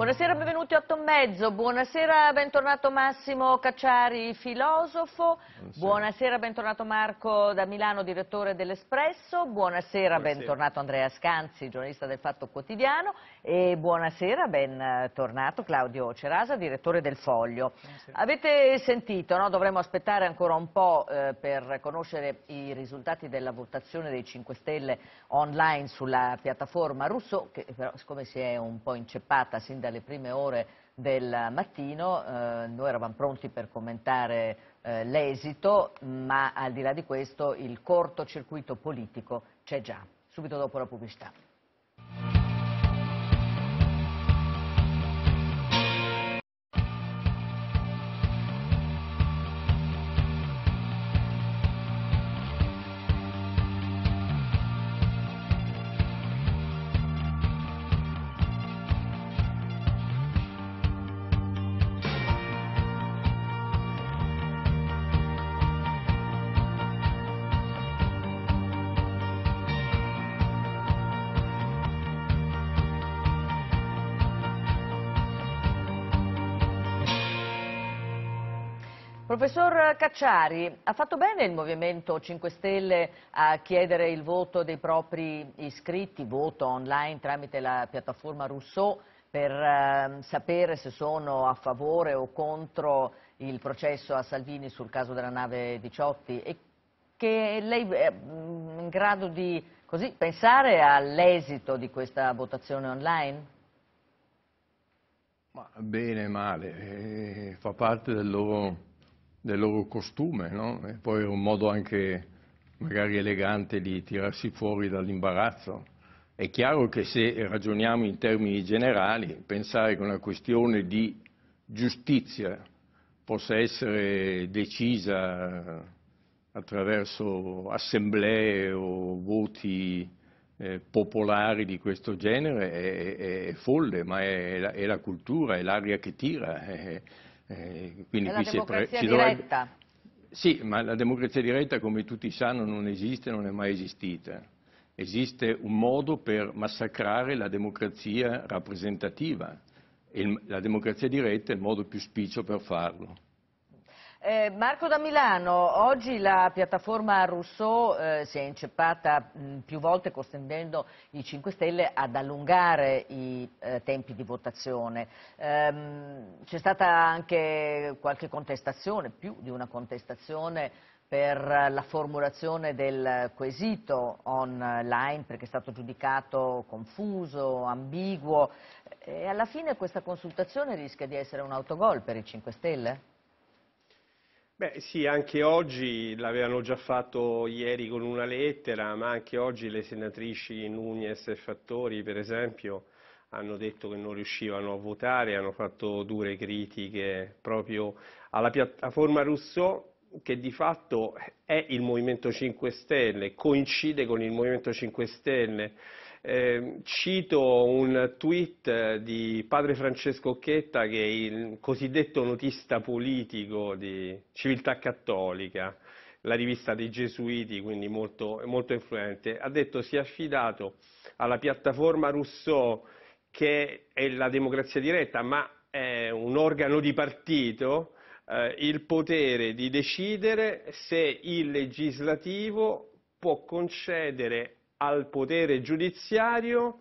Buonasera, benvenuti a 8 e mezzo, buonasera, bentornato Massimo Cacciari, filosofo, buonasera, buonasera bentornato Marco da Milano, direttore dell'Espresso, buonasera, buonasera, bentornato Andrea Scanzi, giornalista del Fatto Quotidiano e buonasera, bentornato Claudio Cerasa, direttore del Foglio. Buonasera. Avete sentito, no? dovremmo aspettare ancora un po' eh, per conoscere i risultati della votazione dei 5 Stelle online sulla piattaforma russo, che però siccome si è un po' inceppata sin da dalle prime ore del mattino, eh, noi eravamo pronti per commentare eh, l'esito, ma al di là di questo il cortocircuito politico c'è già, subito dopo la pubblicità. Professor Cacciari, ha fatto bene il Movimento 5 Stelle a chiedere il voto dei propri iscritti, voto online tramite la piattaforma Rousseau, per eh, sapere se sono a favore o contro il processo a Salvini sul caso della nave 18 e che lei è mm, in grado di così, pensare all'esito di questa votazione online? Ma bene, male, eh, fa parte del loro del loro costume, no? e poi era un modo anche magari elegante di tirarsi fuori dall'imbarazzo. È chiaro che se ragioniamo in termini generali, pensare che una questione di giustizia possa essere decisa attraverso assemblee o voti eh, popolari di questo genere è, è, è folle, ma è la, è la cultura, è l'aria che tira. Eh, quindi qui democrazia si, pre... si diretta. Dovrebbe... Sì, ma la democrazia diretta, come tutti sanno, non esiste, non è mai esistita. Esiste un modo per massacrare la democrazia rappresentativa e la democrazia diretta è il modo più spiccio per farlo. Eh, Marco da Milano, oggi la piattaforma Rousseau eh, si è inceppata mh, mm, più volte costringendo i 5 Stelle ad allungare i eh, tempi di votazione. Ehm, c'è stata anche qualche contestazione, più di una contestazione per la formulazione del quesito online perché è stato giudicato confuso, ambiguo e alla fine questa consultazione rischia di essere un autogol per i 5 Stelle? Beh sì, anche oggi l'avevano già fatto ieri con una lettera, ma anche oggi le senatrici Nunes e Fattori, per esempio, hanno detto che non riuscivano a votare, hanno fatto dure critiche proprio alla piattaforma Rousseau che di fatto è il Movimento 5 Stelle, coincide con il Movimento 5 Stelle. Eh, cito un tweet di padre Francesco Chetta che è il cosiddetto notista politico di Civiltà Cattolica, la rivista dei Gesuiti, quindi molto, molto influente, ha detto si è affidato alla piattaforma Rousseau che è la democrazia diretta, ma è un organo di partito, eh, il potere di decidere se il legislativo può concedere al potere giudiziario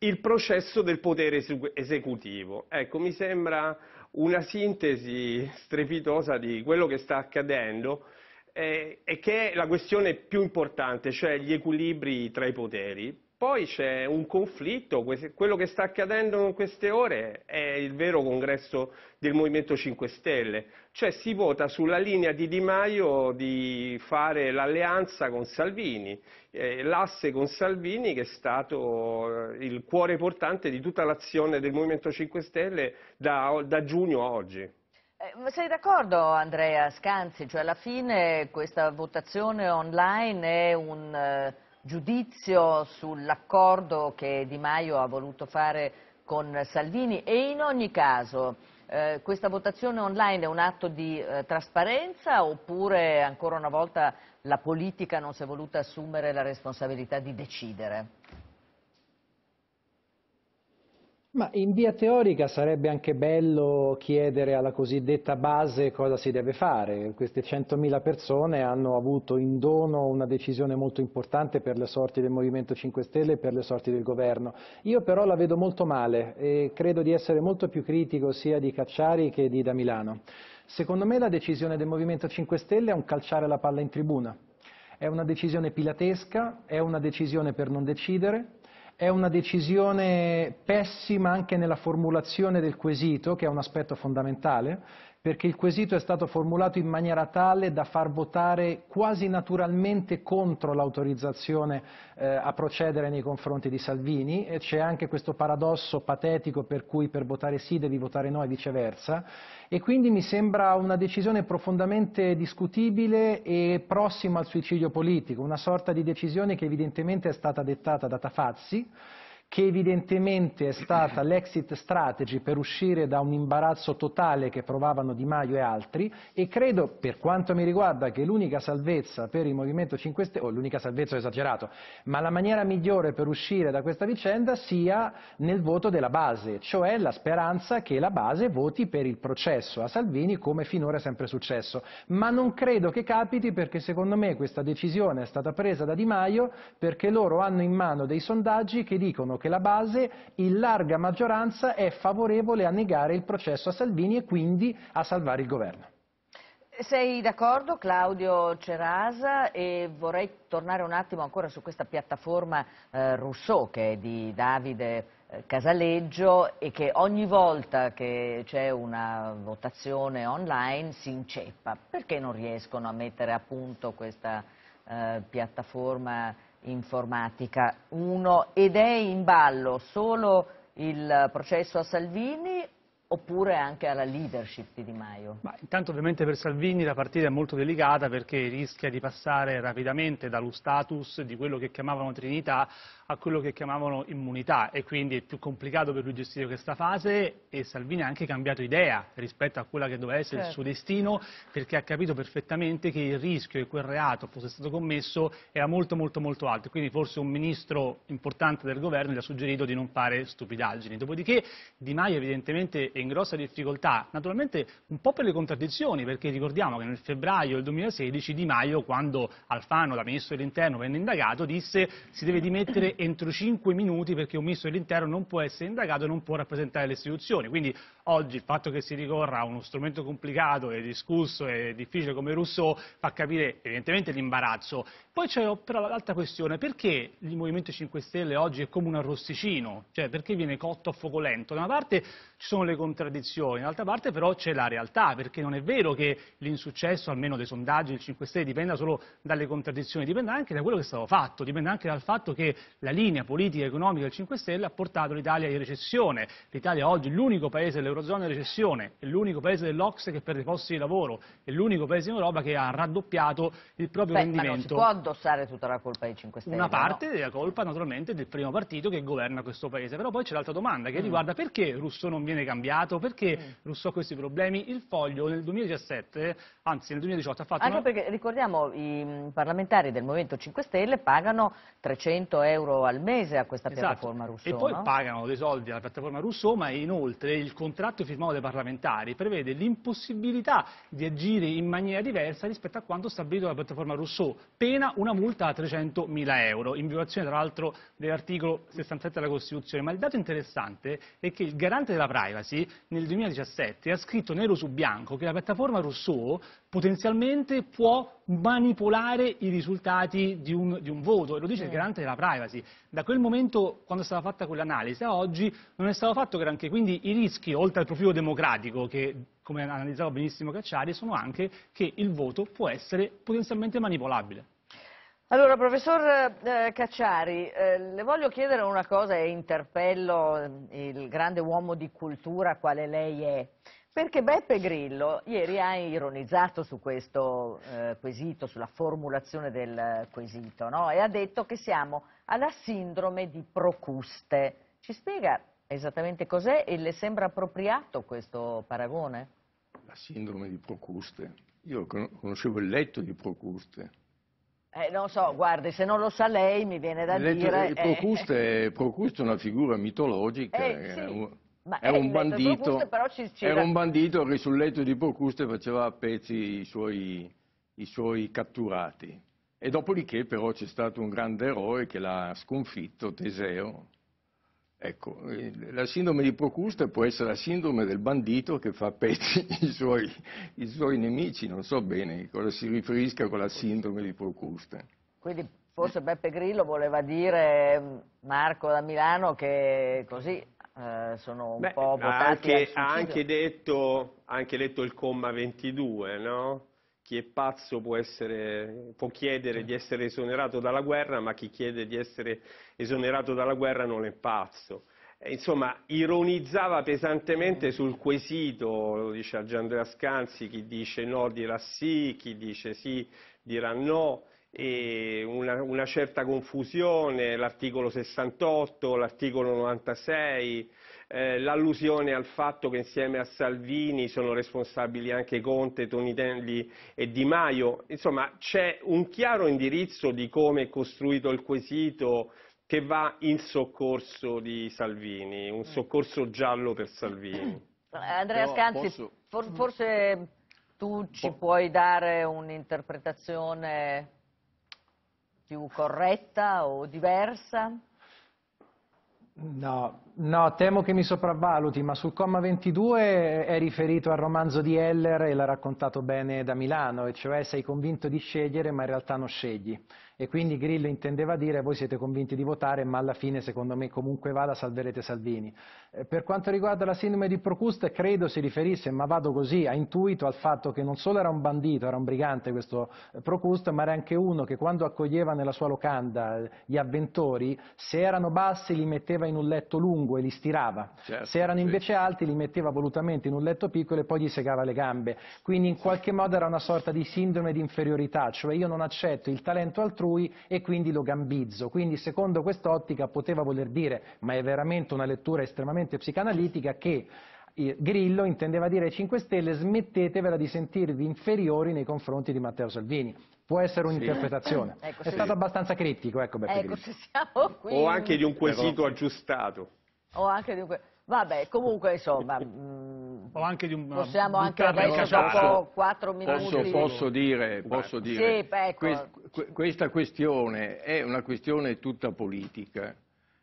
il processo del potere esecutivo. Ecco, mi sembra una sintesi strepitosa di quello che sta accadendo eh, e che è la questione più importante, cioè gli equilibri tra i poteri poi c'è un conflitto, quello che sta accadendo in queste ore è il vero congresso del Movimento 5 Stelle, cioè si vota sulla linea di Di Maio di fare l'alleanza con Salvini, eh, l'asse con Salvini che è stato eh, il cuore portante di tutta l'azione del Movimento 5 Stelle da, da giugno a oggi. Eh, sei d'accordo Andrea Scanzi, cioè alla fine questa votazione online è un giudizio sull'accordo che Di Maio ha voluto fare con Salvini e in ogni caso eh, questa votazione online è un atto di eh, trasparenza oppure ancora una volta la politica non si è voluta assumere la responsabilità di decidere? Ma in via teorica sarebbe anche bello chiedere alla cosiddetta base cosa si deve fare. Queste 100.000 persone hanno avuto in dono una decisione molto importante per le sorti del Movimento 5 Stelle e per le sorti del governo. Io però la vedo molto male e credo di essere molto più critico sia di Cacciari che di Da Milano. Secondo me la decisione del Movimento 5 Stelle è un calciare la palla in tribuna. È una decisione pilatesca, è una decisione per non decidere, è una decisione pessima anche nella formulazione del quesito, che è un aspetto fondamentale, perché il quesito è stato formulato in maniera tale da far votare quasi naturalmente contro l'autorizzazione eh, a procedere nei confronti di Salvini e c'è anche questo paradosso patetico per cui per votare sì devi votare no e viceversa e quindi mi sembra una decisione profondamente discutibile e prossima al suicidio politico, una sorta di decisione che evidentemente è stata dettata da Tafazzi che evidentemente è stata l'exit strategy per uscire da un imbarazzo totale che provavano Di Maio e altri e credo, per quanto mi riguarda, che l'unica salvezza per il Movimento 5 Stelle, o l'unica salvezza è esagerato, ma la maniera migliore per uscire da questa vicenda sia nel voto della base, cioè la speranza che la base voti per il processo a Salvini come finora è sempre successo. Ma non credo che capiti perché secondo me questa decisione è stata presa da Di Maio perché loro hanno in mano dei sondaggi che dicono che la base in larga maggioranza è favorevole a negare il processo a Salvini e quindi a salvare il governo. Sei d'accordo Claudio Cerasa e vorrei tornare un attimo ancora su questa piattaforma eh, Rousseau che è di Davide eh, Casaleggio e che ogni volta che c'è una votazione online si inceppa. Perché non riescono a mettere a punto questa eh, piattaforma informatica. Uno, ed è in ballo solo il processo a Salvini oppure anche alla leadership di Di Maio? Ma intanto ovviamente per Salvini la partita è molto delicata perché rischia di passare rapidamente dallo status di quello che chiamavano Trinità a quello che chiamavano immunità e quindi è più complicato per lui gestire questa fase e Salvini ha anche cambiato idea rispetto a quella che doveva essere certo. il suo certo. destino perché ha capito perfettamente che il rischio che quel reato fosse stato commesso era molto molto molto alto quindi forse un ministro importante del governo gli ha suggerito di non fare stupidaggini dopodiché Di Maio evidentemente è in grossa difficoltà naturalmente un po' per le contraddizioni perché ricordiamo che nel febbraio del 2016 Di Maio quando Alfano da ministro dell'interno venne indagato disse si deve dimettere entro 5 minuti perché un ministro dell'interno non può essere indagato e non può rappresentare le istituzioni. Quindi oggi il fatto che si ricorra a uno strumento complicato e discusso e difficile come Rousseau fa capire evidentemente l'imbarazzo. Poi c'è però l'altra questione, perché il Movimento 5 Stelle oggi è come un arrosticino? Cioè perché viene cotto a fuoco lento? Da una parte ci sono le contraddizioni, d'altra parte però c'è la realtà, perché non è vero che l'insuccesso, almeno dei sondaggi del 5 Stelle, dipenda solo dalle contraddizioni, dipende anche da quello che è stato fatto, dipende anche dal fatto che la linea politica e economica del 5 Stelle ha portato l'Italia in recessione, l'Italia oggi è l'unico paese dell'Eurozona in recessione, è l'unico paese dell'Ox che perde posti di lavoro, è l'unico paese in Europa che ha raddoppiato il proprio Beh, rendimento. Ma non si può addossare tutta la colpa ai 5 Stelle? Una parte no? della colpa naturalmente del primo partito che governa questo paese, però poi c'è l'altra domanda che mm. riguarda perché Russo non viene viene cambiato, perché mm. Rousseau ha questi problemi? Il Foglio nel 2017, anzi nel 2018 ha fatto... Anche una... perché ricordiamo i parlamentari del Movimento 5 Stelle pagano 300 euro al mese a questa esatto. piattaforma Rousseau. E poi no? pagano dei soldi alla piattaforma Rousseau, ma inoltre il contratto firmato dai parlamentari prevede l'impossibilità di agire in maniera diversa rispetto a quanto stabilito dalla piattaforma Rousseau, pena una multa a 300 mila euro, in violazione tra l'altro dell'articolo 67 della Costituzione. Ma il dato interessante è che il garante della pratica privacy nel 2017 ha scritto nero su bianco che la piattaforma Rousseau potenzialmente può manipolare i risultati di un, di un voto, e lo dice il garante della privacy. Da quel momento, quando è stata fatta quell'analisi, a oggi non è stato fatto granché, quindi i rischi, oltre al profilo democratico, che come analizzava benissimo Cacciari, sono anche che il voto può essere potenzialmente manipolabile. Allora, professor eh, Cacciari, eh, le voglio chiedere una cosa e interpello eh, il grande uomo di cultura quale lei è, perché Beppe Grillo ieri ha ironizzato su questo eh, quesito, sulla formulazione del quesito, no? e ha detto che siamo alla sindrome di Procuste. Ci spiega esattamente cos'è e le sembra appropriato questo paragone? La sindrome di Procuste. Io conoscevo il letto di Procuste eh, non so, guardi, se non lo sa lei mi viene da Letto, dire... Eh, Procusto, eh, è, Procust, è, una figura mitologica, eh, sì, un, eh, era, un bandito, Procust, era un bandito che sul letto di Procusto faceva a pezzi i suoi, i suoi catturati. E dopodiché però c'è stato un grande eroe che l'ha sconfitto, Teseo, Ecco, eh, la sindrome di Procuste può essere la sindrome del bandito che fa pezzi i suoi, i suoi nemici, non so bene cosa si riferisca con la sindrome di Procuste. Quindi forse Beppe Grillo voleva dire, mm, Marco da Milano, che così eh, sono un Beh, po' votati ha anche, anche detto, ha anche detto il comma 22, no? chi è pazzo può, essere, può chiedere di essere esonerato dalla guerra, ma chi chiede di essere esonerato dalla guerra non è pazzo insomma, ironizzava pesantemente mm. sul quesito, lo dice Algiandrea Scanzi, chi dice no dirà sì, chi dice sì dirà no, una, una, certa confusione, l'articolo 68, l'articolo 96, eh, l'allusione al fatto che insieme a Salvini sono responsabili anche Conte, Tonitelli e Di Maio. Insomma, c'è un chiaro indirizzo di come è costruito il quesito che va in soccorso di Salvini, un soccorso giallo per Salvini. Andrea Scanzi, posso... for mm. forse tu ci po puoi dare un'interpretazione più corretta o diversa? No, no, temo che mi sopravvaluti, ma sul comma 22 è riferito al romanzo di Heller e l'ha raccontato bene da Milano, e cioè sei convinto di scegliere ma in realtà non scegli e quindi Grillo intendeva dire voi siete convinti di votare ma alla fine secondo me comunque vada salverete Salvini. Eh, per quanto riguarda la sindrome di Procust credo si riferisse, ma vado così, a intuito al fatto che non solo era un bandito, era un brigante questo eh, Procust, ma era anche uno che quando accoglieva nella sua locanda eh, gli avventori, se erano bassi li metteva in un letto lungo e li stirava, certo, se erano invece sì. alti li metteva volutamente in un letto piccolo e poi gli segava le gambe. Quindi in qualche modo era una sorta di sindrome di inferiorità, cioè io non accetto il talento altrui lui e quindi lo gambizzo. Quindi secondo quest'ottica poteva voler dire, ma è veramente una lettura estremamente psicanalitica, che Grillo intendeva dire ai 5 Stelle smettetevela di sentirvi inferiori nei confronti di Matteo Salvini. Può essere un'interpretazione. Sì. Ecco, è sì. stato abbastanza critico, ecco, ecco O anche di un quesito aggiustato. O anche di un quesito... Vabbè, comunque insomma, mh, mm, anche di un, possiamo anche adesso dopo quattro minuti. Posso, posso dire, posso dire sì, ecco. quest, questa questione è una questione tutta politica,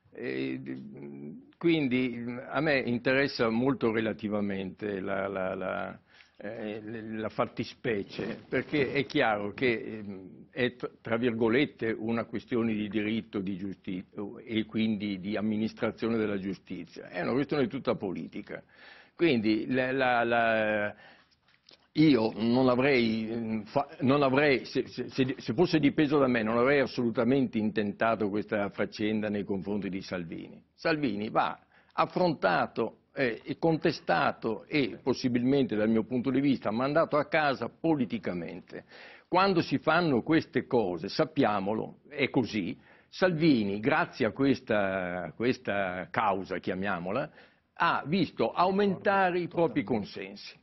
e, mm, quindi mm, a me interessa molto relativamente la, la, la eh, la fattispecie, perché è chiaro che ehm, è tra virgolette una questione di diritto di giustizia, eh, e quindi di amministrazione della giustizia, è una questione tutta politica. Quindi la, la, la io non avrei, ehm, non avrei se, se, se, fosse dipeso da me, non avrei assolutamente intentato questa faccenda nei confronti di Salvini. Salvini va affrontato eh, contestato e possibilmente dal mio punto di vista mandato a casa politicamente. Quando si fanno queste cose, sappiamolo, è così, Salvini, grazie a questa, questa causa, chiamiamola, ha visto aumentare i propri consensi,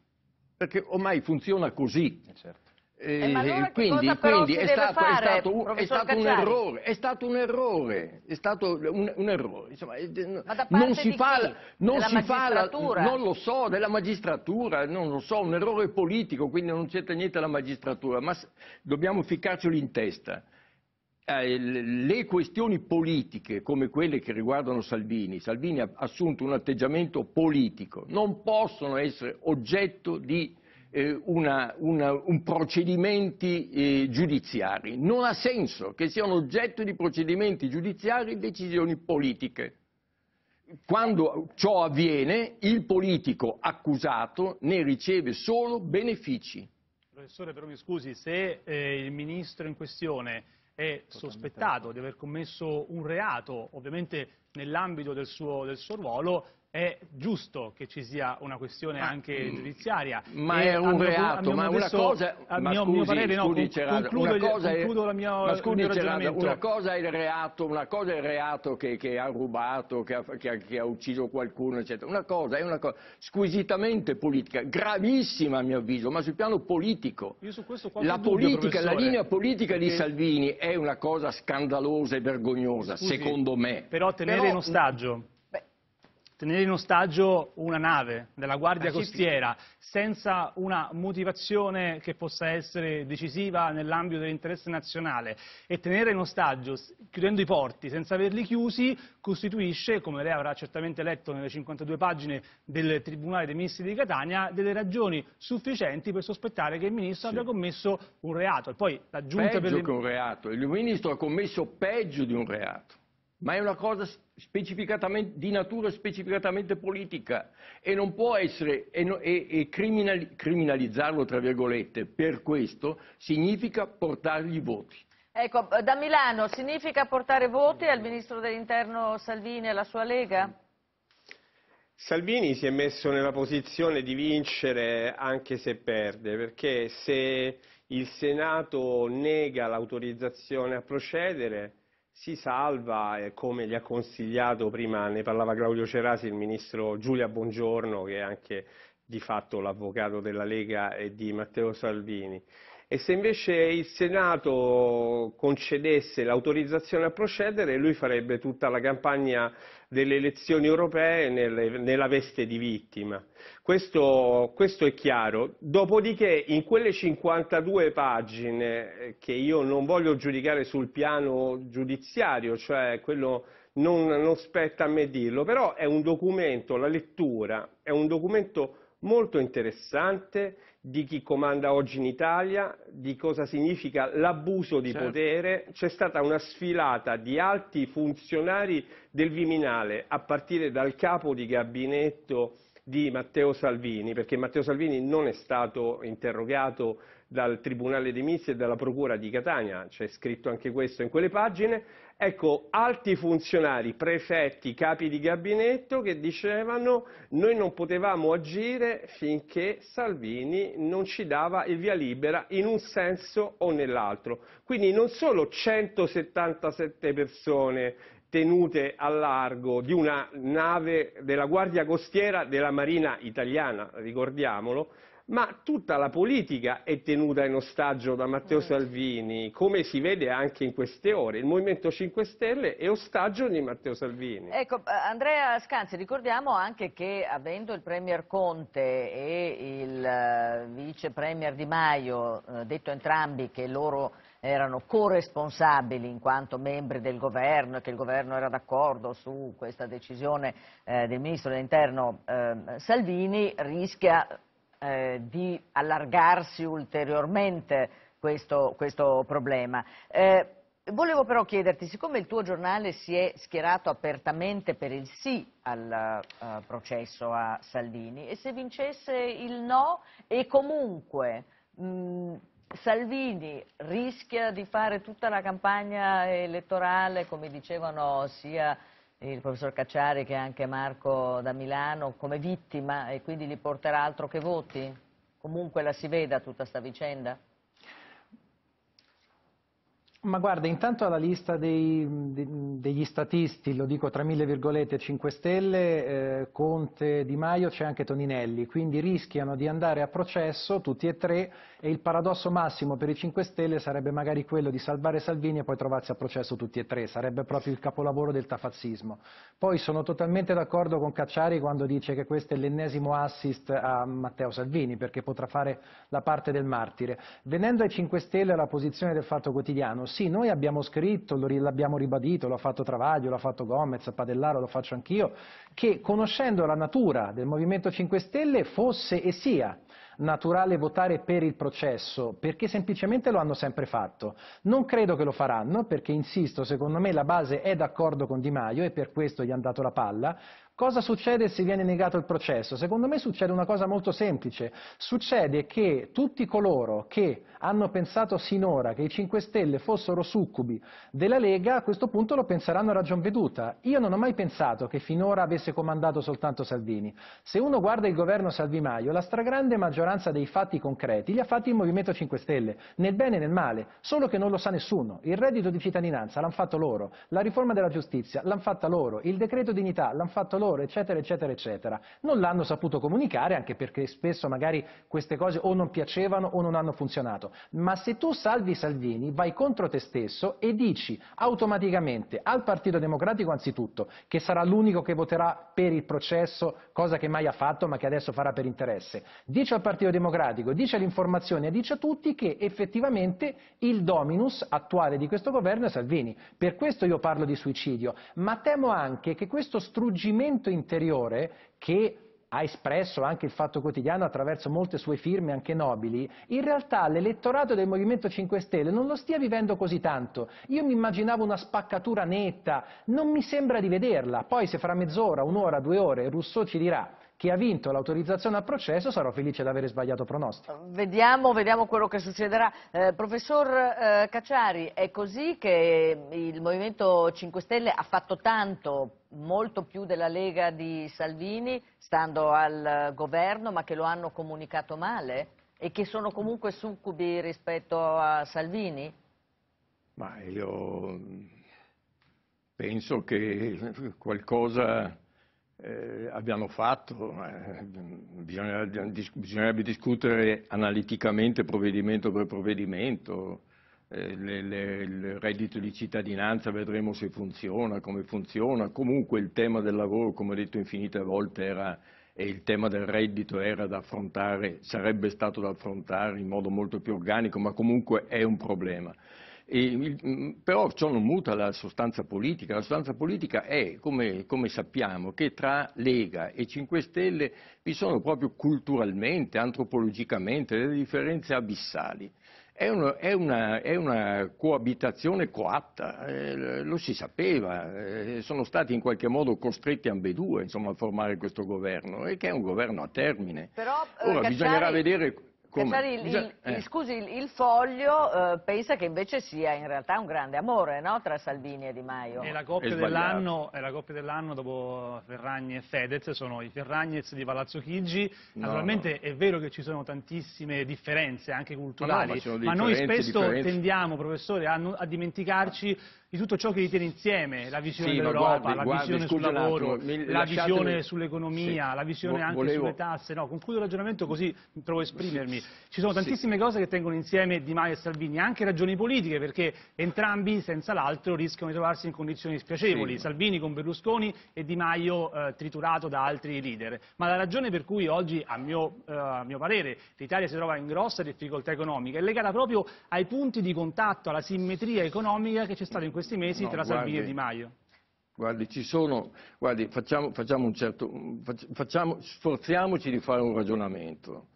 perché ormai funziona così. Eh, certo. Eh, allora quindi, è, stato, fare, è, stato, è, stato, un errore, è stato un errore, è stato un, un errore. Insomma, non si fa, chi? non si fa, non lo so, della magistratura, non lo so, un errore politico, quindi non c'entra niente la magistratura, ma dobbiamo ficcarcelo in testa. Eh, le questioni politiche come quelle che riguardano Salvini, Salvini ha assunto un atteggiamento politico, non possono essere oggetto di eh, una, una, un procedimenti eh, giudiziari. Non ha senso che siano oggetto di procedimenti giudiziari decisioni politiche. Quando ciò avviene, il politico accusato ne riceve solo benefici. Professore, però mi scusi, se eh, il ministro in questione è sospettato di aver commesso un reato, ovviamente nell'ambito del, del suo ruolo, è giusto che ci sia una questione anche mm, giudiziaria. Ma è un reato, ma una cosa... A mio, scusi, mio parere no, concludo, una cosa il, è, la mia, ma scusi, una cosa è il reato, una cosa è il reato che, che ha rubato, che ha, che, ha, che ha, ucciso qualcuno, eccetera. Una cosa è una cosa squisitamente politica, gravissima a mio avviso, ma sul piano politico. La, politica, dubbio, la linea politica di Salvini è una cosa scandalosa e vergognosa, secondo me. Però tenere però, in ostaggio Tenere in ostaggio una nave della Guardia ah, Costiera senza una motivazione che possa essere decisiva nell'ambito dell'interesse nazionale e tenere in ostaggio, chiudendo i porti senza averli chiusi, costituisce, come lei avrà certamente letto nelle 52 pagine del Tribunale dei Ministri di Catania, delle ragioni sufficienti per sospettare che il Ministro sì. abbia commesso un reato. E poi, la giunta peggio per le... che un reato, il Ministro ha commesso peggio di un reato ma è una cosa di natura specificatamente politica e non può essere, e, e, e criminali, criminalizzarlo, tra virgolette, per questo significa portargli voti. Ecco, da Milano significa portare voti al Ministro dell'Interno Salvini e alla sua Lega? Salvini si è messo nella posizione di vincere anche se perde, perché se il Senato nega l'autorizzazione a procedere si salva, come gli ha consigliato prima, ne parlava Claudio Cerasi, il ministro Giulia Bongiorno, che è anche di fatto l'avvocato della Lega e di Matteo Salvini e se invece il Senato concedesse l'autorizzazione a procedere lui farebbe tutta la campagna delle elezioni europee nelle, nella veste di vittima. Questo, questo, è chiaro. Dopodiché in quelle 52 pagine eh, che io non voglio giudicare sul piano giudiziario, cioè quello non, non spetta a me dirlo, però è un documento, la lettura, è un documento molto interessante di chi comanda oggi in Italia, di cosa significa l'abuso di certo. potere. C'è stata una sfilata di alti funzionari del Viminale, a partire dal capo di gabinetto di Matteo Salvini, perché Matteo Salvini non è stato interrogato dal Tribunale dei Missi e dalla Procura di Catania, c'è scritto anche questo in quelle pagine, ecco alti funzionari, prefetti, capi di gabinetto che dicevano noi non potevamo agire finché Salvini non ci dava il via libera in un senso o nell'altro. Quindi non solo 177 persone tenute a largo di una nave della Guardia Costiera della Marina italiana, ricordiamolo, ma tutta la politica è tenuta in ostaggio da Matteo Salvini, come si vede anche in queste ore. Il Movimento 5 Stelle è ostaggio di Matteo Salvini. Ecco, eh, Andrea Scanzi, ricordiamo anche che avendo il Premier Conte e il eh, Vice Premier Di Maio eh, detto entrambi che loro erano corresponsabili in quanto membri del governo e che il governo era d'accordo su questa decisione eh, del Ministro dell'Interno eh, Salvini, rischia eh, di allargarsi ulteriormente questo, questo problema. Eh, volevo però chiederti, siccome il tuo giornale si è schierato apertamente per il sì al uh, processo a Salvini e se vincesse il no e comunque mh, mm, Salvini rischia di fare tutta la campagna elettorale, come dicevano sia il professor Cacciari che è anche Marco da Milano come vittima e quindi gli porterà altro che voti? Comunque la si veda tutta sta vicenda? Ma guarda, intanto alla lista dei, degli statisti, lo dico tra mille virgolette, 5 Stelle, eh, Conte, Di Maio, c'è anche Toninelli, quindi rischiano di andare a processo tutti e tre e il paradosso massimo per i 5 Stelle sarebbe magari quello di salvare Salvini e poi trovarsi a processo tutti e tre, sarebbe proprio il capolavoro del tafazzismo. Poi sono totalmente d'accordo con Cacciari quando dice che questo è l'ennesimo assist a Matteo Salvini perché potrà fare la parte del martire. Venendo ai 5 Stelle alla posizione del Fatto Quotidiano, sì, noi abbiamo scritto, l'abbiamo ribadito, l'ha fatto Travaglio, l'ha fatto Gomez, Padellaro, lo faccio anch'io, che conoscendo la natura del Movimento 5 Stelle fosse e sia naturale votare per il processo, perché semplicemente lo hanno sempre fatto. Non credo che lo faranno, perché insisto, secondo me la base è d'accordo con Di Maio e per questo gli hanno dato la palla, Cosa succede se viene negato il processo? Secondo me succede una cosa molto semplice. Succede che tutti coloro che hanno pensato sinora che i 5 Stelle fossero succubi della Lega, a questo punto lo penseranno a ragion veduta. Io non ho mai pensato che finora avesse comandato soltanto Salvini. Se uno guarda il governo Salvi Maio, la stragrande maggioranza dei fatti concreti li ha fatti il Movimento 5 Stelle, nel bene e nel male, solo che non lo sa nessuno. Il reddito di cittadinanza l'hanno fatto loro, la riforma della giustizia l'hanno fatta loro, il decreto dignità l'hanno fatto loro loro, eccetera, eccetera, eccetera. Non l'hanno saputo comunicare anche perché spesso magari queste cose o non piacevano o non hanno funzionato. Ma se tu salvi Salvini, vai contro te stesso e dici automaticamente al Partito Democratico anzitutto che sarà l'unico che voterà per il processo, cosa che mai ha fatto ma che adesso farà per interesse. Dice al Partito Democratico, dice all'informazione e dice a tutti che effettivamente il dominus attuale di questo governo è Salvini. Per questo io parlo di suicidio, ma temo anche che questo struggimento sentimento interiore che ha espresso anche il Fatto Quotidiano attraverso molte sue firme, anche nobili, in realtà l'elettorato del Movimento 5 Stelle non lo stia vivendo così tanto. Io mi immaginavo una spaccatura netta, non mi sembra di vederla. Poi se fra mezz'ora, un'ora, due ore Rousseau ci dirà chi ha vinto l'autorizzazione al processo sarò felice di avere sbagliato pronostico. Vediamo, vediamo quello che succederà. Eh, professor eh, Cacciari, è così che il Movimento 5 Stelle ha fatto tanto, molto più della Lega di Salvini, stando al governo, ma che lo hanno comunicato male e che sono comunque succubi rispetto a Salvini? Ma io penso che qualcosa eh, abbiamo fatto, eh, bisognerebbe, discutere analiticamente provvedimento per provvedimento, eh, le, le, il reddito di cittadinanza vedremo se funziona, come funziona, comunque il tema del lavoro, come ho detto infinite volte, era, e il tema del reddito era da affrontare, sarebbe stato da affrontare in modo molto più organico, ma comunque è un problema. Il, mm, però ciò non muta la sostanza politica, la sostanza politica è, come, come, sappiamo, che tra Lega e 5 Stelle vi sono proprio culturalmente, antropologicamente delle differenze abissali. È, uno, è, una, è una, coabitazione coatta, eh, lo si sapeva, eh, sono stati in qualche modo costretti ambedue insomma, a formare questo governo e che è un governo a termine. Però, eh, Ora, Cacciari... bisognerà vedere il, il, eh. Scusi, il, il foglio eh, pensa che invece sia in realtà un grande amore no? tra Salvini e Di Maio. E la coppia dell'anno dell dopo Ferragni e Fedez, sono i Ferragnez di Palazzo Chigi. No, Naturalmente no. è vero che ci sono tantissime differenze anche culturali, ma, ma noi spesso differenze. tendiamo, professore, a, a dimenticarci di tutto ciò che li tiene insieme, la visione sì, dell'Europa, la guardi, visione sul lavoro, la visione sull'economia, sì, la visione anche volevo... sulle tasse. No, concludo il ragionamento così provo a esprimermi. Ci sono tantissime sì. cose che tengono insieme Di Maio e Salvini, anche ragioni politiche, perché entrambi, senza l'altro, rischiano di trovarsi in condizioni spiacevoli. Salvini con Berlusconi e Di Maio eh, triturato da altri leader. Ma la ragione per cui oggi, a mio, eh, a mio parere, l'Italia si trova in grossa difficoltà economica è legata proprio ai punti di contatto, alla simmetria economica che c'è stata in questi mesi no, tra guardi, Salvini e Di Maio? Guardi, ci sono, guardi facciamo, facciamo un certo, facciamo, sforziamoci di fare un ragionamento.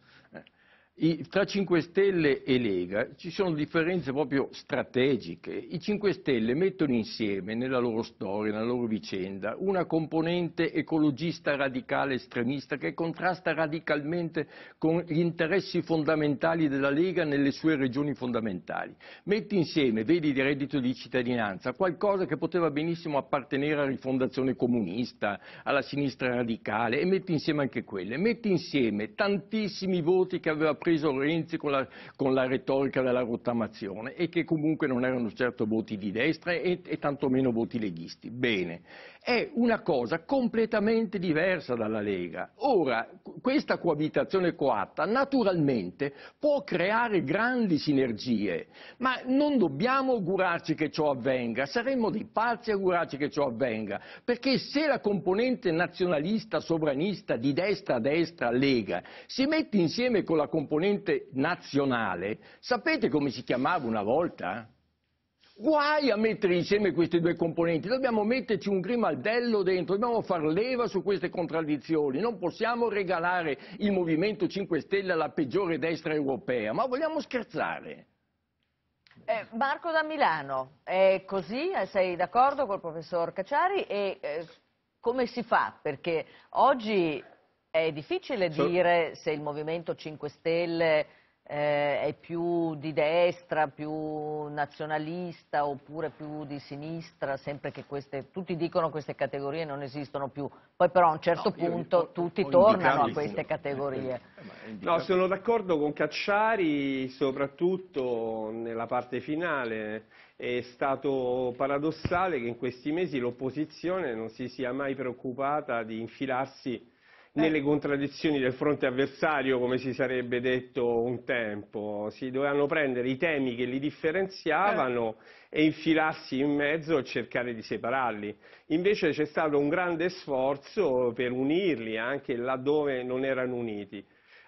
I, tra 5 Stelle e Lega ci sono differenze proprio strategiche. I 5 Stelle mettono insieme nella loro storia, nella loro vicenda, una componente ecologista radicale estremista che contrasta radicalmente con gli interessi fondamentali della Lega nelle sue regioni fondamentali. Metti insieme, vedi di reddito di cittadinanza, qualcosa che poteva benissimo appartenere alla rifondazione comunista, alla sinistra radicale, e metti insieme anche quelle. Metti insieme tantissimi voti che aveva preso sorpreso Renzi con la, con la, retorica della rottamazione e che comunque non erano certo voti di destra e, e tantomeno voti leghisti. Bene, è una cosa completamente diversa dalla Lega. Ora, questa coabitazione coatta naturalmente può creare grandi sinergie, ma non dobbiamo augurarci che ciò avvenga, saremmo dei pazzi augurarci che ciò avvenga, perché se la componente nazionalista, sovranista, di destra a destra, Lega, si mette insieme con la componente nazionale, sapete come si chiamava una volta? Guai a mettere insieme queste due componenti, dobbiamo metterci un grimaldello dentro, dobbiamo far leva su queste contraddizioni, non possiamo regalare il Movimento 5 Stelle alla peggiore destra europea, ma vogliamo scherzare. Eh, Marco da Milano, è così? Eh, sei d'accordo col professor Cacciari? E eh, come si fa? Perché oggi è difficile dire se il Movimento 5 Stelle eh, è più di destra, più nazionalista oppure più di sinistra, sempre che queste, tutti dicono che queste categorie non esistono più, poi però a un certo no, punto ho, tutti ho tornano a queste categorie. Eh, no, sono d'accordo con Cacciari, soprattutto nella parte finale, è stato paradossale che in questi mesi l'opposizione non si sia mai preoccupata di infilarsi eh. nelle contraddizioni del fronte avversario, come si sarebbe detto un tempo. Si dovevano prendere i temi che li differenziavano eh. e infilarsi in mezzo e cercare di separarli. Invece c'è stato un grande sforzo per unirli anche laddove non erano uniti.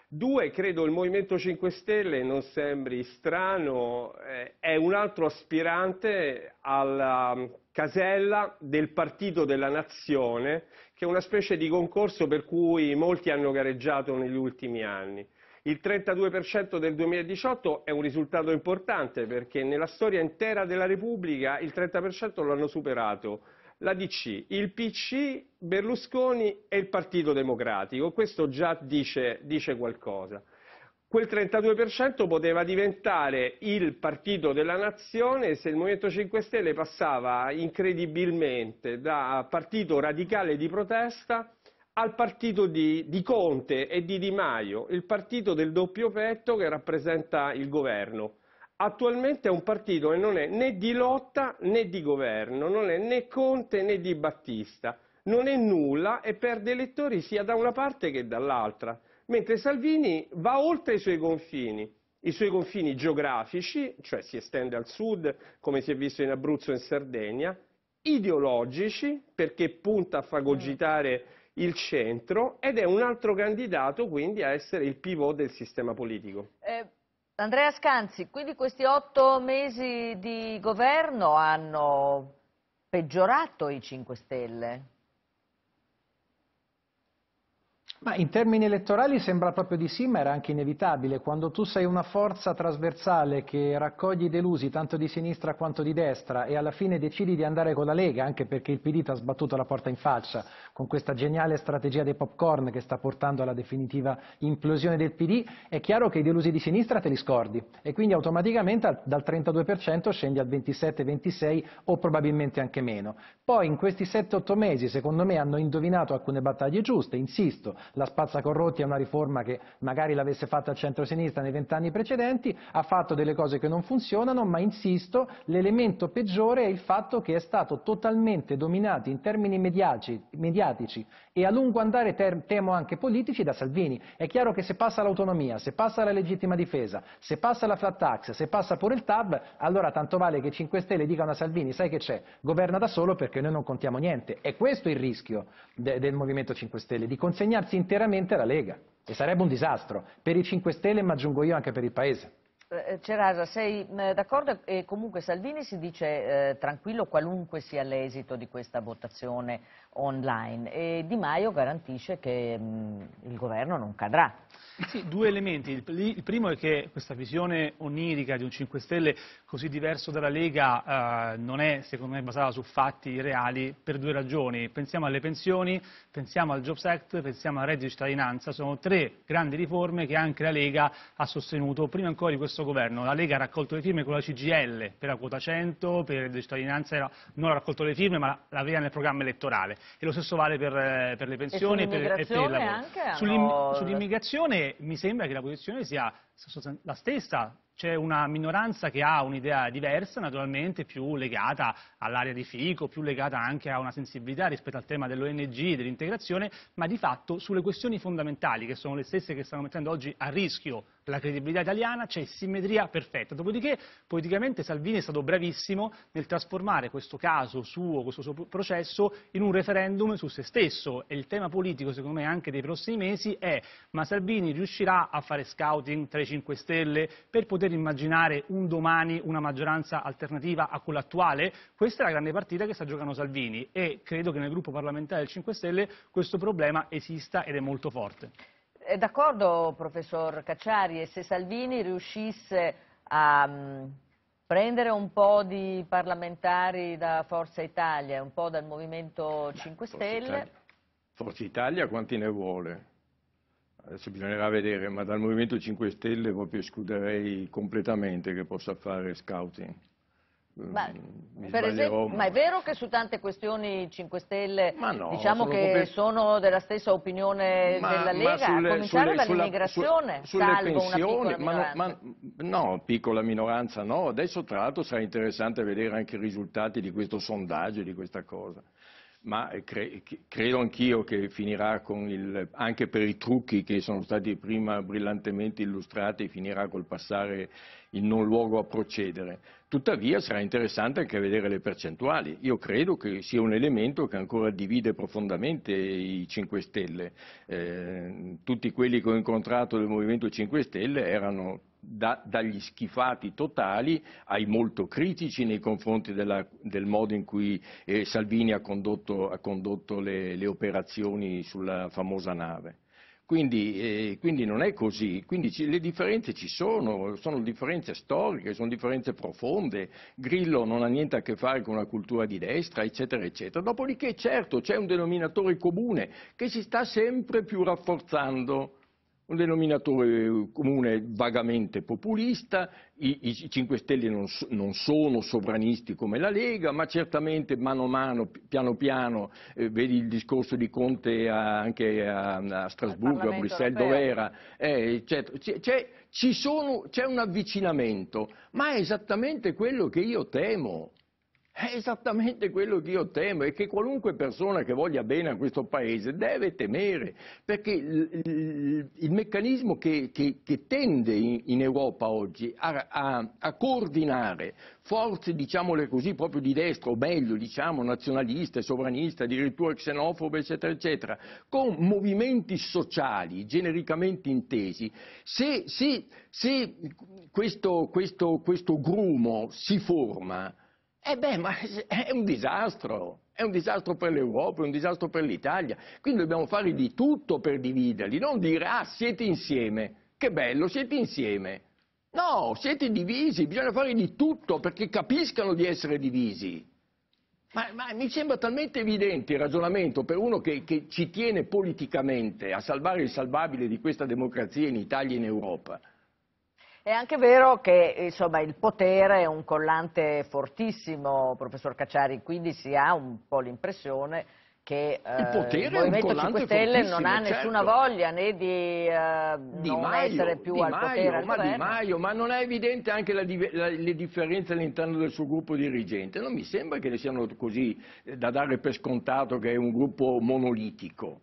Due, credo il Movimento 5 Stelle, non sembri strano, eh, è un altro aspirante alla casella del Partito della Nazione, che è una specie di concorso per cui molti hanno gareggiato negli ultimi anni. Il 32% del 2018 è un risultato importante perché nella storia intera della Repubblica il 30% l'hanno superato la DC, il PC, Berlusconi e il Partito Democratico. Questo già dice, dice qualcosa quel 32% poteva diventare il partito della nazione se il Movimento 5 Stelle passava incredibilmente da partito radicale di protesta al partito di, di, Conte e di Di Maio, il partito del doppio petto che rappresenta il governo. Attualmente è un partito che non è né di lotta né di governo, non è né Conte né di Battista, non è nulla e perde elettori sia da una parte che dall'altra mentre Salvini va oltre i suoi confini, i suoi confini geografici, cioè si estende al sud, come si è visto in Abruzzo e in Sardegna, ideologici, perché punta a fagogitare il centro, ed è un altro candidato quindi a essere il pivot del sistema politico. Eh... Andrea Scanzi, quindi questi otto mesi di governo hanno peggiorato i 5 Stelle? Ma in termini elettorali sembra proprio di sì, ma era anche inevitabile. Quando tu sei una forza trasversale che raccoglie i delusi tanto di sinistra quanto di destra e alla fine decidi di andare con la Lega, anche perché il PD ti ha sbattuto la porta in faccia con questa geniale strategia dei popcorn che sta portando alla definitiva implosione del PD, è chiaro che i delusi di sinistra te li scordi e quindi automaticamente dal 32% scendi al 27-26 o probabilmente anche meno. Poi in questi 7-8 mesi secondo me hanno indovinato alcune battaglie giuste, insisto, la spazza corrotti è una riforma che magari l'avesse fatta il centro-sinistra nei vent'anni precedenti, ha fatto delle cose che non funzionano, ma insisto, l'elemento peggiore è il fatto che è stato totalmente dominato in termini mediatici, mediatici e a lungo andare ter- temo anche politici da Salvini. È chiaro che se passa l'autonomia, se passa la legittima difesa, se passa la flat tax, se passa pure il TAB, allora tanto vale che 5 Stelle dicano a Salvini, sai che c'è, governa da solo perché noi non contiamo niente. È questo il rischio de- del Movimento 5 Stelle, di consegnarsi interamente la Lega e sarebbe un disastro per i 5 Stelle ma aggiungo io anche per il Paese. Eh, eh, Cerasa, sei mm, d'accordo? E comunque Salvini si dice eh, tranquillo qualunque sia l'esito di questa votazione online e Di Maio garantisce che mh, mm, il governo non cadrà. Sì, due elementi. Il, il, primo è che questa visione onirica di un 5 Stelle così diverso dalla Lega eh, non è, secondo me, basata su fatti reali per due ragioni. Pensiamo alle pensioni, pensiamo al Jobs Act, pensiamo al reddito di cittadinanza. Sono tre grandi riforme che anche la Lega ha sostenuto prima ancora di questo governo. La Lega ha raccolto le firme con la CGL per la quota 100, per il reddito di cittadinanza era, non ha raccolto le firme ma l'aveva nel programma elettorale. E lo stesso vale per, eh, per le pensioni e, per, e per il lavoro. Sull'immigrazione mi sembra che la posizione sia la stessa c'è una minoranza che ha un'idea diversa, naturalmente più legata all'area di Fico, più legata anche a una sensibilità rispetto al tema dell'ONG, dell'integrazione, ma di fatto sulle questioni fondamentali, che sono le stesse che stanno mettendo oggi a rischio la credibilità italiana, c'è simmetria perfetta. Dopodiché, politicamente, Salvini è stato bravissimo nel trasformare questo caso suo, questo suo processo, in un referendum su se stesso. E il tema politico, secondo me, anche dei prossimi mesi è ma Salvini riuscirà a fare scouting tra i 5 Stelle per poter poter immaginare un domani una maggioranza alternativa a quella attuale, questa è la grande partita che sta giocando Salvini e credo che nel gruppo parlamentare del 5 Stelle questo problema esista ed è molto forte. È d'accordo, professor Cacciari, e se Salvini riuscisse a mm, prendere un po' di parlamentari da Forza Italia, un po' dal Movimento 5 Beh, Stelle... Forza Italia, Forza Italia quanti ne vuole? adesso bisognerà vedere, ma dal Movimento 5 Stelle proprio escluderei completamente che possa fare scouting. Ma, mm, esempio, ma, è vero che su tante questioni 5 Stelle no, diciamo che come... sono della stessa opinione ma, della Lega, sulle, a cominciare dall'immigrazione, sulla, sulle pensioni, ma, ma, no, piccola minoranza no, adesso tra l'altro sarà interessante vedere anche i risultati di questo sondaggio, e di questa cosa ma eh, cre credo anch'io che finirà il, anche per i trucchi che sono stati prima brillantemente illustrati, finirà col passare il non luogo a procedere. Tuttavia sarà interessante anche vedere le percentuali. Io credo che sia un elemento che ancora divide profondamente i 5 Stelle. Eh, tutti quelli che ho incontrato del Movimento 5 Stelle erano da, dagli schifati totali ai molto critici nei confronti della, del modo in cui eh, Salvini ha condotto, ha condotto le, le operazioni sulla famosa nave. Quindi, eh, quindi, non è così, ci, le differenze ci sono, sono differenze storiche, sono differenze profonde, Grillo non ha niente a che fare con una cultura di destra, eccetera, eccetera. Dopodiché certo c'è un denominatore comune che si sta sempre più rafforzando, un denominatore eh, comune vagamente populista, i, i 5 Stelle non, non, sono sovranisti come la Lega, ma certamente mano a mano, piano piano, eh, vedi il discorso di Conte a, anche a, a Strasburgo, a Bruxelles, dove era, eh, certo, c'è un avvicinamento, ma è esattamente quello che io temo. È esattamente quello che io temo e che qualunque persona che voglia bene a questo Paese deve temere, perché il, il meccanismo che, che, che tende in, in, Europa oggi a, a, a coordinare forze, diciamole così, proprio di destra, o meglio, diciamo, nazionaliste, sovraniste, addirittura xenofobe, eccetera, eccetera, con movimenti sociali genericamente intesi, se, se, se questo, questo, questo grumo si forma, eh beh, ma eh, è un disastro, è un disastro per l'Europa, è un disastro per l'Italia. Quindi dobbiamo fare di tutto per dividerli, non dire ah siete insieme, che bello, siete insieme. No, siete divisi, bisogna fare di tutto perché capiscano di essere divisi. Ma, ma, mi sembra talmente evidente il ragionamento per uno che, che ci tiene politicamente a salvare il salvabile di questa democrazia in Italia e in Europa. È anche vero che insomma, il potere è un collante fortissimo, professor Cacciari, quindi si ha un po' l'impressione che eh, il, il Movimento 5 Stelle non ha nessuna certo. voglia né di, eh, di non Maio, essere più al Maio, potere ma al Di Maio, ma non è evidente anche la, la, le differenze all'interno del suo gruppo dirigente non mi sembra che ne siano così eh, da dare per scontato che è un gruppo monolitico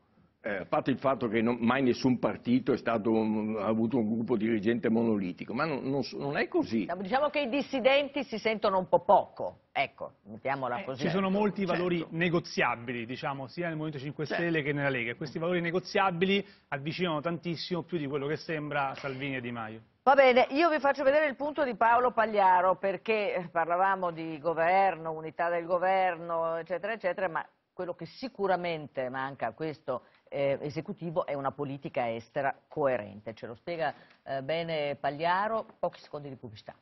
eh, fatto il fatto che non, mai nessun partito un, ha avuto un gruppo dirigente monolitico, ma non, non, non, è così. Diciamo che i dissidenti si sentono un po' poco, ecco, mettiamola eh, così. Ci sono molti certo. valori negoziabili, diciamo, sia nel Movimento 5 certo. Stelle certo. che nella Lega. Questi valori negoziabili avvicinano tantissimo più di quello che sembra Salvini e Di Maio. Va bene, io vi faccio vedere il punto di Paolo Pagliaro perché parlavamo di governo, unità del governo, eccetera, eccetera, ma quello che sicuramente manca a questo eh, esecutivo è una politica estera coerente. Ce lo spiega eh, bene Pagliaro, pochi secondi di pubblicità.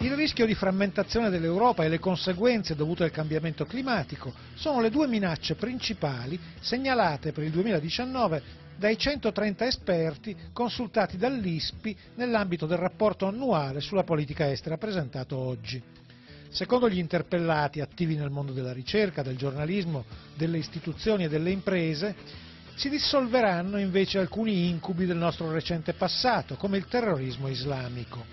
Il rischio di frammentazione dell'Europa e le conseguenze dovute al cambiamento climatico sono le due minacce principali segnalate per il 2019 dai 130 esperti consultati dall'ISPI nell'ambito del rapporto annuale sulla politica estera presentato oggi. Secondo gli interpellati attivi nel mondo della ricerca, del giornalismo, delle istituzioni e delle imprese, si dissolveranno invece alcuni incubi del nostro recente passato, come il terrorismo islamico.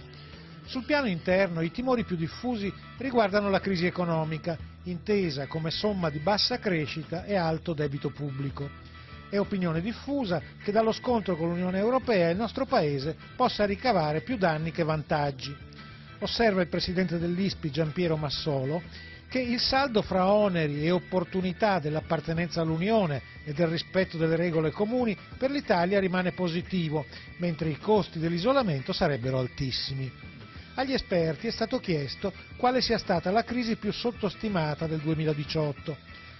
Sul piano interno i timori più diffusi riguardano la crisi economica, intesa come somma di bassa crescita e alto debito pubblico. È opinione diffusa che dallo scontro con l'Unione Europea il nostro Paese possa ricavare più danni che vantaggi osserva il presidente dell'ISPI Giampiero Massolo, che il saldo fra oneri e opportunità dell'appartenenza all'Unione e del rispetto delle regole comuni per l'Italia rimane positivo, mentre i costi dell'isolamento sarebbero altissimi. Agli esperti è stato chiesto quale sia stata la crisi più sottostimata del 2018.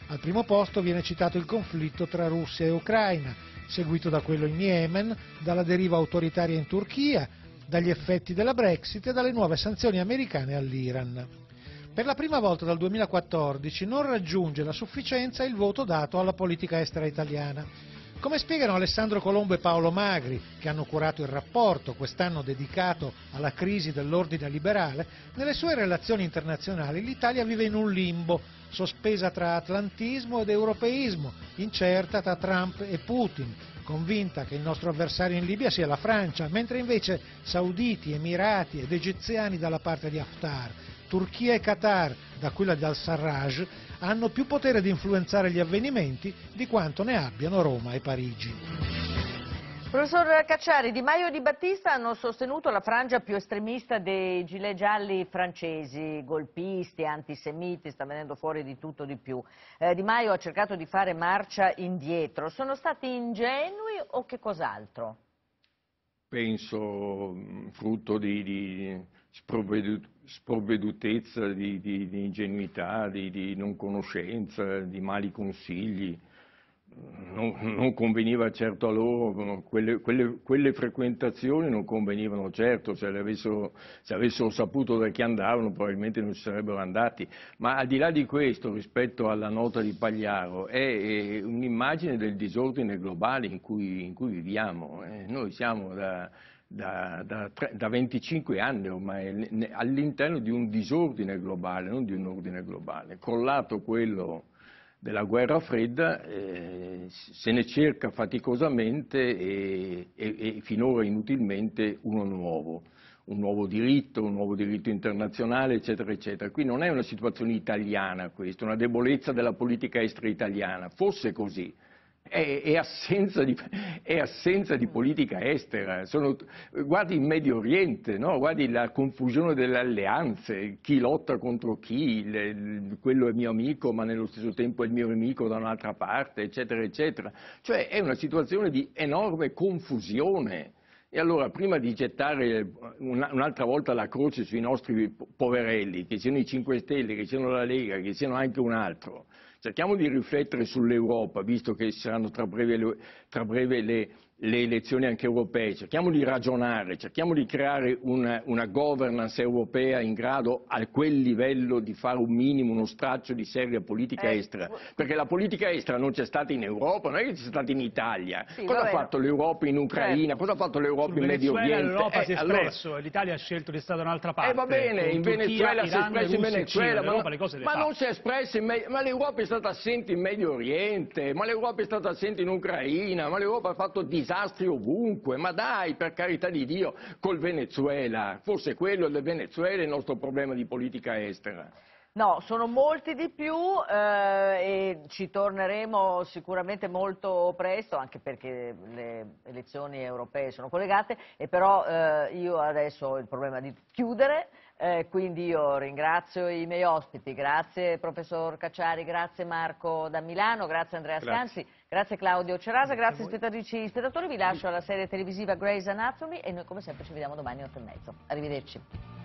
Al primo posto viene citato il conflitto tra Russia e Ucraina, seguito da quello in Yemen, dalla deriva autoritaria in Turchia, dagli effetti della Brexit e dalle nuove sanzioni americane all'Iran. Per la prima volta dal 2014 non raggiunge la sufficienza il voto dato alla politica estera italiana. Come spiegano Alessandro Colombo e Paolo Magri, che hanno curato il rapporto, quest'anno dedicato alla crisi dell'ordine liberale, nelle sue relazioni internazionali l'Italia vive in un limbo, sospesa tra atlantismo ed europeismo, incerta tra Trump e Putin, convinta che il nostro avversario in Libia sia la Francia, mentre invece sauditi, emirati ed egiziani dalla parte di Haftar, Turchia e Qatar, da quella di al-Sarraj, hanno più potere di influenzare gli avvenimenti di quanto ne abbiano Roma e Parigi. Professor Cacciari, Di Maio e Di Battista hanno sostenuto la frangia più estremista dei gilet gialli francesi, golpisti, antisemiti, sta venendo fuori di tutto di più. Eh, di Maio ha cercato di fare marcia indietro. Sono stati ingenui o che cos'altro? Penso mm, frutto di, di sprovvedutezza, di, di, di, ingenuità, di non conoscenza, di mali consigli non, non, conveniva certo a loro, quelle, quelle, quelle frequentazioni non convenivano certo, cioè avessero, se avessero saputo da chi andavano probabilmente non ci sarebbero andati, ma al di là di questo rispetto alla nota di Pagliaro è, è un'immagine del disordine globale in cui, in cui viviamo, eh, noi siamo da, da, da, tre, da 25 anni ormai all'interno di un disordine globale, non di un ordine globale, collato quello della guerra fredda eh, se ne cerca faticosamente e, e, e, finora inutilmente uno nuovo, un nuovo diritto, un nuovo diritto internazionale, eccetera, eccetera. Qui non è una situazione italiana questa, una debolezza della politica estera italiana, fosse così, è, è, assenza di, è, assenza di, politica estera. Sono, guardi il Medio Oriente, no? guardi la confusione delle alleanze, chi lotta contro chi, le, quello è mio amico ma nello stesso tempo è il mio nemico da un'altra parte, eccetera, eccetera. Cioè è una situazione di enorme confusione. E allora, prima di gettare un'altra volta la croce sui nostri poverelli, che siano i 5 Stelle, che siano la Lega, che siano anche un altro, Cerchiamo di riflettere sull'Europa, visto che saranno tra breve, le, tra breve le le elezioni anche europee, cerchiamo di ragionare, cerchiamo di creare una, una governance europea in grado a quel livello di fare un minimo, uno straccio di seria politica eh, estera, perché la politica estera non c'è stata in Europa, non è che c'è stata in Italia, sì, cosa ha fatto l'Europa in Ucraina, certo. cosa ha fatto l'Europa in Medio Oriente? l'Europa eh, si è eh, espresso, allora... l'Italia ha scelto di stare da un'altra parte. Eh, va bene, in, Venezuela Turchia, si è espresso in Venezuela, Cina, ma, non, ma non si è espresso in Medio, ma l'Europa è stata assente in Medio Oriente, ma l'Europa è stata assente in Ucraina, ma l'Europa ha fatto disastri disastri ovunque, ma dai, per carità di Dio, col Venezuela, forse quello del Venezuela è il nostro problema di politica estera. No, sono molti di più eh, e ci torneremo sicuramente molto presto, anche perché le elezioni europee sono collegate, e però eh, io adesso ho il problema di chiudere, eh, quindi io ringrazio i miei ospiti, grazie professor Cacciari, grazie Marco da Milano, grazie Andrea grazie. Grazie Claudio Cerasa, grazie, grazie spettatrici e spettatori, vi lascio alla serie televisiva Grey's Anatomy e noi come sempre ci vediamo domani alle 8.30. Arrivederci.